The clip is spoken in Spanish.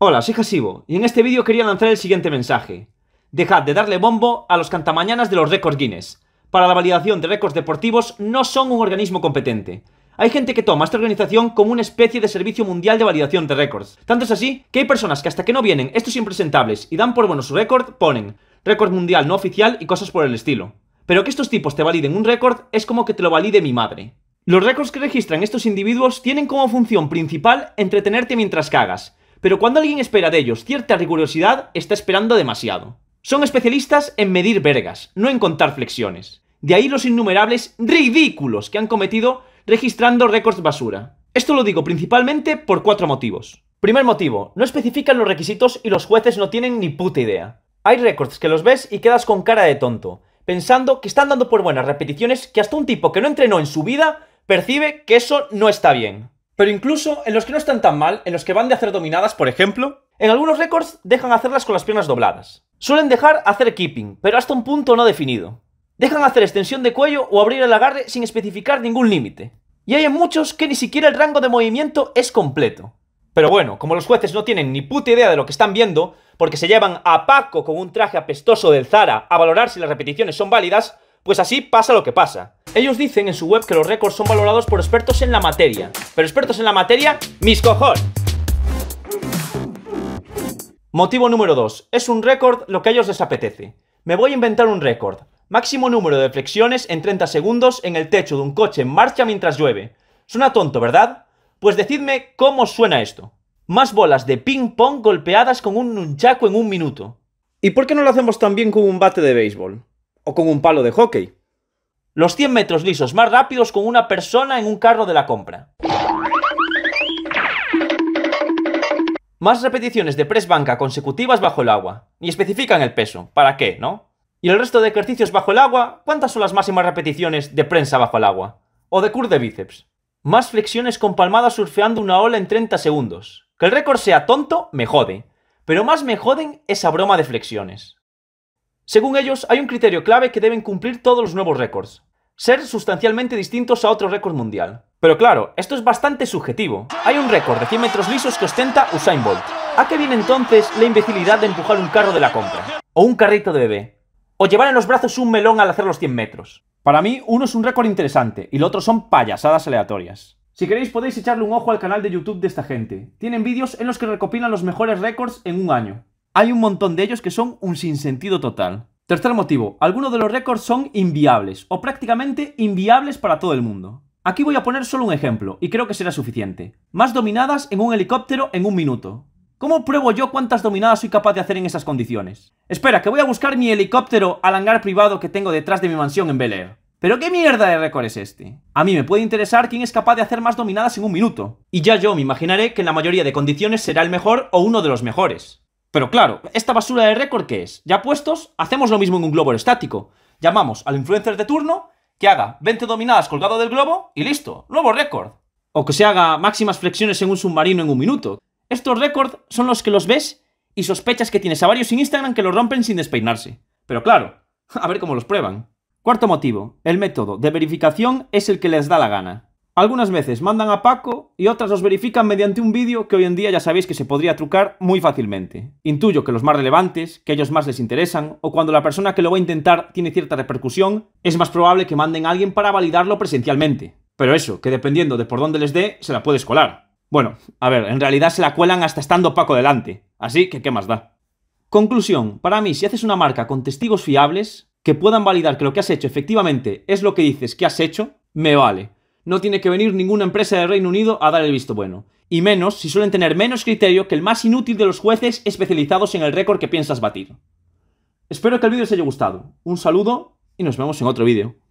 Hola, soy Hasibo, y en este vídeo quería lanzar el siguiente mensaje. Dejad de darle bombo a los cantamañanas de los récords Guinness. Para la validación de récords deportivos no son un organismo competente. Hay gente que toma esta organización como una especie de servicio mundial de validación de récords. Tanto es así que hay personas que hasta que no vienen estos impresentables y dan por bueno su récord, ponen récord mundial no oficial y cosas por el estilo. Pero que estos tipos te validen un récord es como que te lo valide mi madre. Los récords que registran estos individuos tienen como función principal entretenerte mientras cagas, pero cuando alguien espera de ellos cierta rigurosidad, está esperando demasiado. Son especialistas en medir vergas, no en contar flexiones. De ahí los innumerables ridículos que han cometido registrando récords basura. Esto lo digo principalmente por cuatro motivos. Primer motivo, no especifican los requisitos y los jueces no tienen ni puta idea. Hay récords que los ves y quedas con cara de tonto, pensando que están dando por buenas repeticiones que hasta un tipo que no entrenó en su vida percibe que eso no está bien. Pero incluso en los que no están tan mal, en los que van de hacer dominadas, por ejemplo, en algunos récords dejan hacerlas con las piernas dobladas. Suelen dejar hacer keeping, pero hasta un punto no definido. Dejan hacer extensión de cuello o abrir el agarre sin especificar ningún límite. Y hay en muchos que ni siquiera el rango de movimiento es completo. Pero bueno, como los jueces no tienen ni puta idea de lo que están viendo, porque se llevan a Paco con un traje apestoso del Zara a valorar si las repeticiones son válidas, pues así pasa lo que pasa. Ellos dicen en su web que los récords son valorados por expertos en la materia. Pero expertos en la materia, mis cojones. Motivo número 2. Es un récord lo que a ellos les apetece. Me voy a inventar un récord. Máximo número de flexiones en 30 segundos en el techo de un coche en marcha mientras llueve. Suena tonto, ¿verdad? Pues decidme cómo suena esto. Más bolas de ping-pong golpeadas con un nunchaku en un minuto. ¿Y por qué no lo hacemos también con un bate de béisbol? ¿O con un palo de hockey? los 100 metros lisos más rápidos con una persona en un carro de la compra. Más repeticiones de press banca consecutivas bajo el agua. Y especifican el peso. ¿Para qué, no? Y el resto de ejercicios bajo el agua, ¿cuántas son las máximas repeticiones de prensa bajo el agua? O de cur de bíceps. Más flexiones con palmadas surfeando una ola en 30 segundos. Que el récord sea tonto, me jode. Pero más me joden esa broma de flexiones. Según ellos, hay un criterio clave que deben cumplir todos los nuevos récords ser sustancialmente distintos a otro récord mundial. Pero claro, esto es bastante subjetivo. Hay un récord de 100 metros lisos que ostenta Usain Bolt. ¿A qué viene entonces la imbecilidad de empujar un carro de la compra? O un carrito de bebé. O llevar en los brazos un melón al hacer los 100 metros. Para mí, uno es un récord interesante y lo otro son payasadas aleatorias. Si queréis podéis echarle un ojo al canal de YouTube de esta gente. Tienen vídeos en los que recopilan los mejores récords en un año. Hay un montón de ellos que son un sinsentido total. Tercer motivo, algunos de los récords son inviables o prácticamente inviables para todo el mundo. Aquí voy a poner solo un ejemplo y creo que será suficiente. Más dominadas en un helicóptero en un minuto. ¿Cómo pruebo yo cuántas dominadas soy capaz de hacer en esas condiciones? Espera, que voy a buscar mi helicóptero al hangar privado que tengo detrás de mi mansión en Bel Air. ¿Pero qué mierda de récord es este? A mí me puede interesar quién es capaz de hacer más dominadas en un minuto. Y ya yo me imaginaré que en la mayoría de condiciones será el mejor o uno de los mejores. Pero claro, ¿esta basura de récord qué es? Ya puestos, hacemos lo mismo en un globo estático. Llamamos al influencer de turno que haga 20 dominadas colgado del globo y listo, nuevo récord. O que se haga máximas flexiones en un submarino en un minuto. Estos récords son los que los ves y sospechas que tienes a varios en Instagram que los rompen sin despeinarse. Pero claro, a ver cómo los prueban. Cuarto motivo, el método de verificación es el que les da la gana. Algunas veces mandan a Paco y otras los verifican mediante un vídeo que hoy en día ya sabéis que se podría trucar muy fácilmente. Intuyo que los más relevantes, que a ellos más les interesan, o cuando la persona que lo va a intentar tiene cierta repercusión, es más probable que manden a alguien para validarlo presencialmente. Pero eso, que dependiendo de por dónde les dé, se la puedes colar. Bueno, a ver, en realidad se la cuelan hasta estando Paco delante, así que qué más da. Conclusión, para mí si haces una marca con testigos fiables, que puedan validar que lo que has hecho efectivamente es lo que dices que has hecho, me vale no tiene que venir ninguna empresa del Reino Unido a dar el visto bueno. Y menos si suelen tener menos criterio que el más inútil de los jueces especializados en el récord que piensas batir. Espero que el vídeo os haya gustado. Un saludo y nos vemos en otro vídeo.